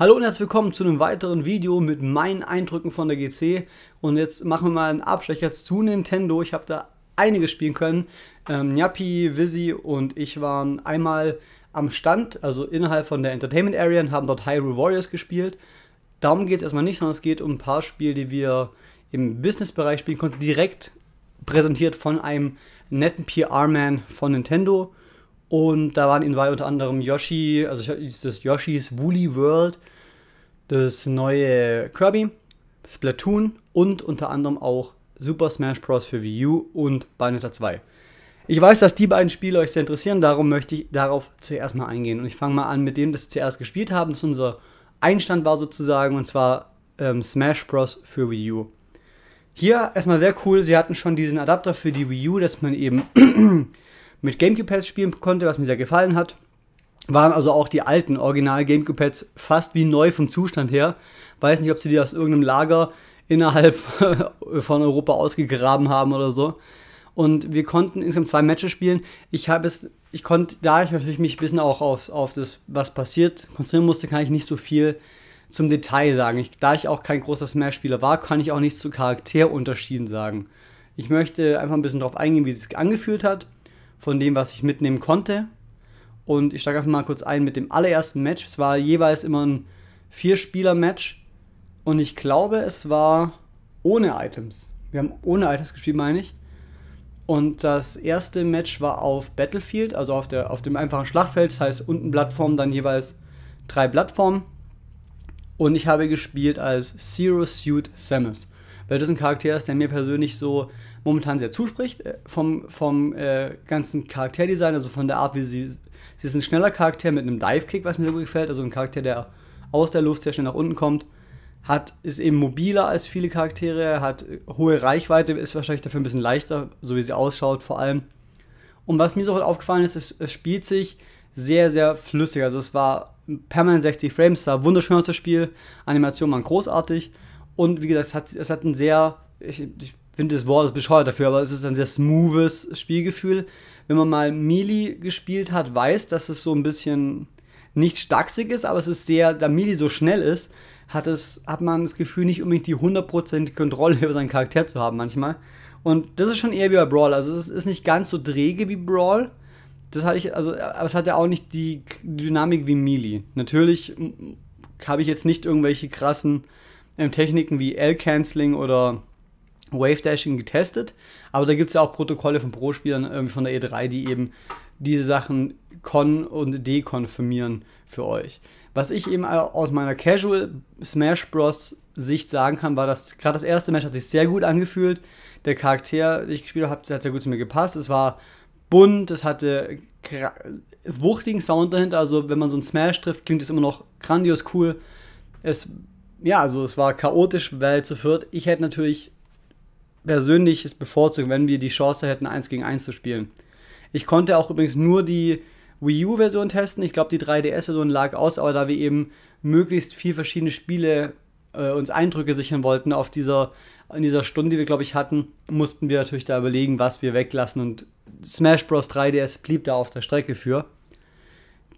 Hallo und herzlich willkommen zu einem weiteren Video mit meinen Eindrücken von der GC und jetzt machen wir mal einen Abstecher zu Nintendo. Ich habe da einige spielen können. Ähm, Nyapi, Visi und ich waren einmal am Stand, also innerhalb von der Entertainment Area und haben dort Hyrule Warriors gespielt. Darum geht es erstmal nicht, sondern es geht um ein paar Spiele, die wir im Business-Bereich spielen konnten, direkt präsentiert von einem netten PR-Man von Nintendo. Und da waren ihnen bei unter anderem Yoshi, also das Yoshis Woolly World, das neue Kirby, Splatoon und unter anderem auch Super Smash Bros. für Wii U und Bayonetta 2. Ich weiß, dass die beiden Spiele euch sehr interessieren, darum möchte ich darauf zuerst mal eingehen. Und ich fange mal an mit dem, das wir zuerst gespielt haben, das unser Einstand war sozusagen, und zwar ähm, Smash Bros. für Wii U. Hier erstmal sehr cool, sie hatten schon diesen Adapter für die Wii U, dass man eben mit GameCube-Pads spielen konnte, was mir sehr gefallen hat. Waren also auch die alten original GameCube-Pads fast wie neu vom Zustand her. Weiß nicht, ob sie die aus irgendeinem Lager innerhalb von Europa ausgegraben haben oder so. Und wir konnten insgesamt zwei Matches spielen. Ich habe es, ich konnte, da ich natürlich mich ein bisschen auch auf, auf das, was passiert, konzentrieren musste, kann ich nicht so viel zum Detail sagen. Ich, da ich auch kein großer Smash-Spieler war, kann ich auch nichts zu Charakterunterschieden sagen. Ich möchte einfach ein bisschen darauf eingehen, wie es sich angefühlt hat von dem, was ich mitnehmen konnte. Und ich steige einfach mal kurz ein mit dem allerersten Match. Es war jeweils immer ein Vier-Spieler-Match. Und ich glaube, es war ohne Items. Wir haben ohne Items gespielt, meine ich. Und das erste Match war auf Battlefield, also auf, der, auf dem einfachen Schlachtfeld. Das heißt, unten Plattform, dann jeweils drei Plattformen. Und ich habe gespielt als Zero Suit Samus weil das ein Charakter ist, der mir persönlich so momentan sehr zuspricht, äh, vom, vom äh, ganzen Charakterdesign, also von der Art, wie sie. Sie ist ein schneller Charakter mit einem Dive-Kick, was mir so gefällt, also ein Charakter, der aus der Luft sehr schnell nach unten kommt. Hat, ist eben mobiler als viele Charaktere, hat äh, hohe Reichweite, ist wahrscheinlich dafür ein bisschen leichter, so wie sie ausschaut vor allem. Und was mir sofort aufgefallen ist, es, es spielt sich sehr, sehr flüssig. Also es war permanent 60 Frames, sah wunderschön aus das Spiel, Animationen waren großartig und wie gesagt, es hat, es hat ein sehr, ich, ich finde das Wort ist bescheuert dafür, aber es ist ein sehr smoothes Spielgefühl. Wenn man mal Melee gespielt hat, weiß, dass es so ein bisschen nicht stachsig ist, aber es ist sehr, da Melee so schnell ist, hat, es, hat man das Gefühl, nicht unbedingt die hundertprozentige Kontrolle über seinen Charakter zu haben manchmal. Und das ist schon eher wie bei Brawl. Also es ist nicht ganz so träge wie Brawl. Das hatte ich, also, aber es hat ja auch nicht die Dynamik wie Melee. Natürlich habe ich jetzt nicht irgendwelche krassen ähm, Techniken wie L-Canceling oder Wave Dashing getestet. Aber da gibt es ja auch Protokolle von Pro-Spielern irgendwie von der E3, die eben diese Sachen kon- und dekonfirmieren für euch. Was ich eben aus meiner Casual Smash Bros. Sicht sagen kann, war, dass gerade das erste Match hat sich sehr gut angefühlt. Der Charakter, den ich gespielt habe, hat sehr gut zu mir gepasst. Es war bunt, es hatte wuchtigen Sound dahinter. Also, wenn man so einen Smash trifft, klingt es immer noch grandios cool. Es ja, also es war chaotisch, weil zu viert. Ich hätte natürlich persönlich es bevorzugt, wenn wir die Chance hätten, 1 gegen 1 zu spielen. Ich konnte auch übrigens nur die Wii U-Version testen. Ich glaube, die 3DS-Version lag aus, aber da wir eben möglichst viel verschiedene Spiele äh, uns Eindrücke sichern wollten auf dieser, in dieser Stunde, die wir, glaube ich, hatten, mussten wir natürlich da überlegen, was wir weglassen. Und Smash Bros. 3DS blieb da auf der Strecke für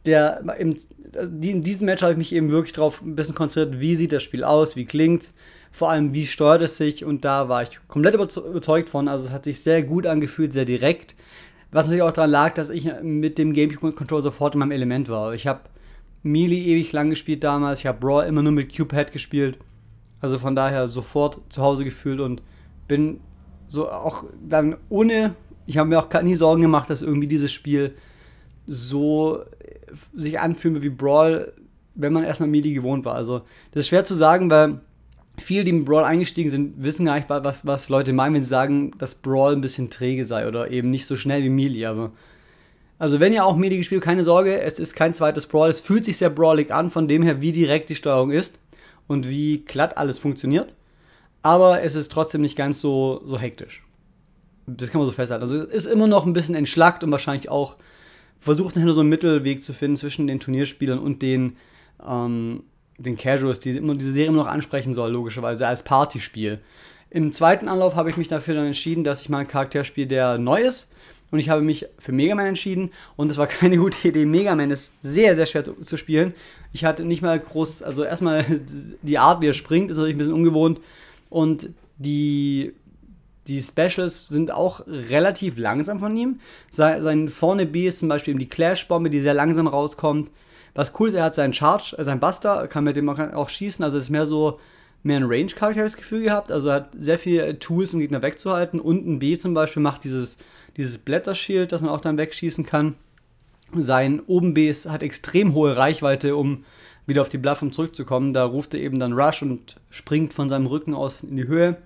der im, also in diesem Match habe ich mich eben wirklich darauf ein bisschen konzentriert, wie sieht das Spiel aus, wie klingt's, vor allem wie steuert es sich und da war ich komplett überzeugt von. Also es hat sich sehr gut angefühlt, sehr direkt. Was natürlich auch daran lag, dass ich mit dem Gamecube Control sofort in meinem Element war. Ich habe Melee ewig lang gespielt damals, ich habe Brawl immer nur mit Cubepad gespielt. Also von daher sofort zu Hause gefühlt und bin so auch dann ohne, ich habe mir auch nie Sorgen gemacht, dass irgendwie dieses Spiel so äh, sich anfühlen wie Brawl, wenn man erstmal Melee gewohnt war. Also das ist schwer zu sagen, weil viele, die mit Brawl eingestiegen sind, wissen gar nicht, was, was Leute meinen, wenn sie sagen, dass Brawl ein bisschen träge sei oder eben nicht so schnell wie Melee. Aber also wenn ihr auch Melee gespielt, habt, keine Sorge, es ist kein zweites Brawl. Es fühlt sich sehr brawlig an, von dem her, wie direkt die Steuerung ist und wie glatt alles funktioniert. Aber es ist trotzdem nicht ganz so, so hektisch. Das kann man so festhalten. Also es ist immer noch ein bisschen entschlackt und wahrscheinlich auch versuchten halt so einen Mittelweg zu finden zwischen den Turnierspielern und den, ähm, den Casuals, die immer diese Serie immer noch ansprechen soll, logischerweise, als Partyspiel. Im zweiten Anlauf habe ich mich dafür dann entschieden, dass ich mal einen Charakter spiele, der neu ist. Und ich habe mich für Mega Man entschieden. Und es war keine gute Idee. Mega Man ist sehr, sehr schwer zu, zu, spielen. Ich hatte nicht mal groß. Also, erstmal die Art, wie er springt, ist natürlich ein bisschen ungewohnt. Und die die Specials sind auch relativ langsam von ihm. Sein, sein vorne B ist zum Beispiel eben die Clash-Bombe, die sehr langsam rauskommt. Was cool ist, er hat seinen Charge, äh, sein Buster, kann mit dem auch schießen. Also es ist mehr so mehr ein Range-Charakter das Gefühl gehabt. Also er hat sehr viele äh, Tools, um Gegner wegzuhalten. Und ein B zum Beispiel macht dieses, dieses Blätterschild, das man auch dann wegschießen kann. Sein oben B ist, hat extrem hohe Reichweite, um wieder auf die Plattform zurückzukommen. Da ruft er eben dann Rush und springt von seinem Rücken aus in die Höhe.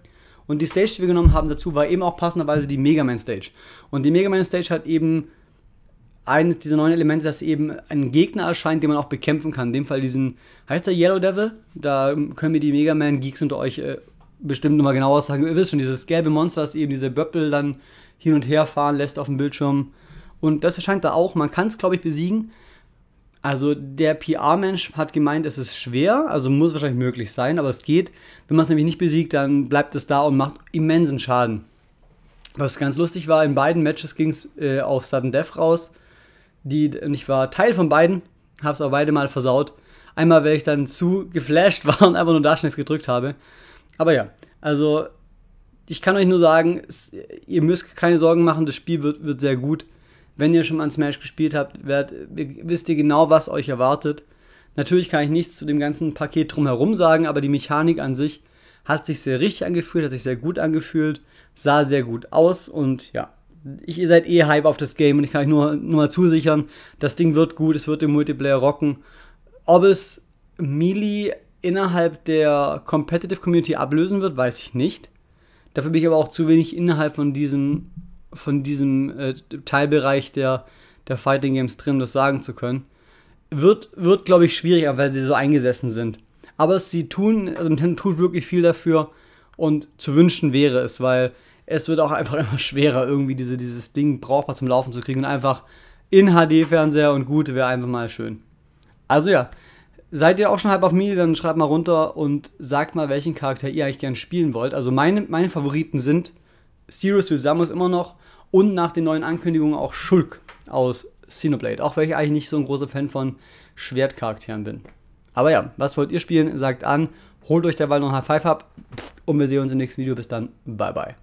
Und die Stage, die wir genommen haben dazu, war eben auch passenderweise die Mega Man Stage. Und die Mega Man Stage hat eben eines dieser neuen Elemente, dass eben ein Gegner erscheint, den man auch bekämpfen kann. In dem Fall diesen, heißt der Yellow Devil? Da können wir die Mega Man Geeks unter euch äh, bestimmt nochmal genauer sagen. Ihr wisst schon, dieses gelbe Monster, das eben diese Böppel dann hin und her fahren lässt auf dem Bildschirm. Und das erscheint da auch. Man kann es, glaube ich, besiegen. Also der PR-Mensch hat gemeint, es ist schwer, also muss wahrscheinlich möglich sein, aber es geht. Wenn man es nämlich nicht besiegt, dann bleibt es da und macht immensen Schaden. Was ganz lustig war, in beiden Matches ging es äh, auf Sudden Death raus. Die, und ich war Teil von beiden, hab's auch beide mal versaut. Einmal, weil ich dann zu geflasht war und einfach nur da schnell gedrückt habe. Aber ja, also ich kann euch nur sagen, es, ihr müsst keine Sorgen machen, das Spiel wird, wird sehr gut. Wenn ihr schon mal ein Smash gespielt habt, werd, wisst ihr genau, was euch erwartet. Natürlich kann ich nichts zu dem ganzen Paket drumherum sagen, aber die Mechanik an sich hat sich sehr richtig angefühlt, hat sich sehr gut angefühlt, sah sehr gut aus und ja, ich, ihr seid eh hype auf das Game und ich kann euch nur, nur mal zusichern, das Ding wird gut, es wird im Multiplayer rocken. Ob es Melee innerhalb der Competitive Community ablösen wird, weiß ich nicht. Dafür bin ich aber auch zu wenig innerhalb von diesem von diesem äh, Teilbereich der, der Fighting Games drin, das sagen zu können. Wird, wird glaube ich, schwierig, weil sie so eingesessen sind. Aber sie tun, also Nintendo tut wirklich viel dafür und zu wünschen wäre es, weil es wird auch einfach immer schwerer, irgendwie diese, dieses Ding brauchbar zum Laufen zu kriegen und einfach in HD-Fernseher und gut wäre einfach mal schön. Also ja, seid ihr auch schon halb auf mir, dann schreibt mal runter und sagt mal, welchen Charakter ihr eigentlich gerne spielen wollt. Also meine, meine Favoriten sind Serious to Samus immer noch und nach den neuen Ankündigungen auch Schulk aus Xenoblade. Auch weil ich eigentlich nicht so ein großer Fan von Schwertcharakteren bin. Aber ja, was wollt ihr spielen? Sagt an, holt euch derweil noch ein High Five ab und wir sehen uns im nächsten Video. Bis dann, bye bye.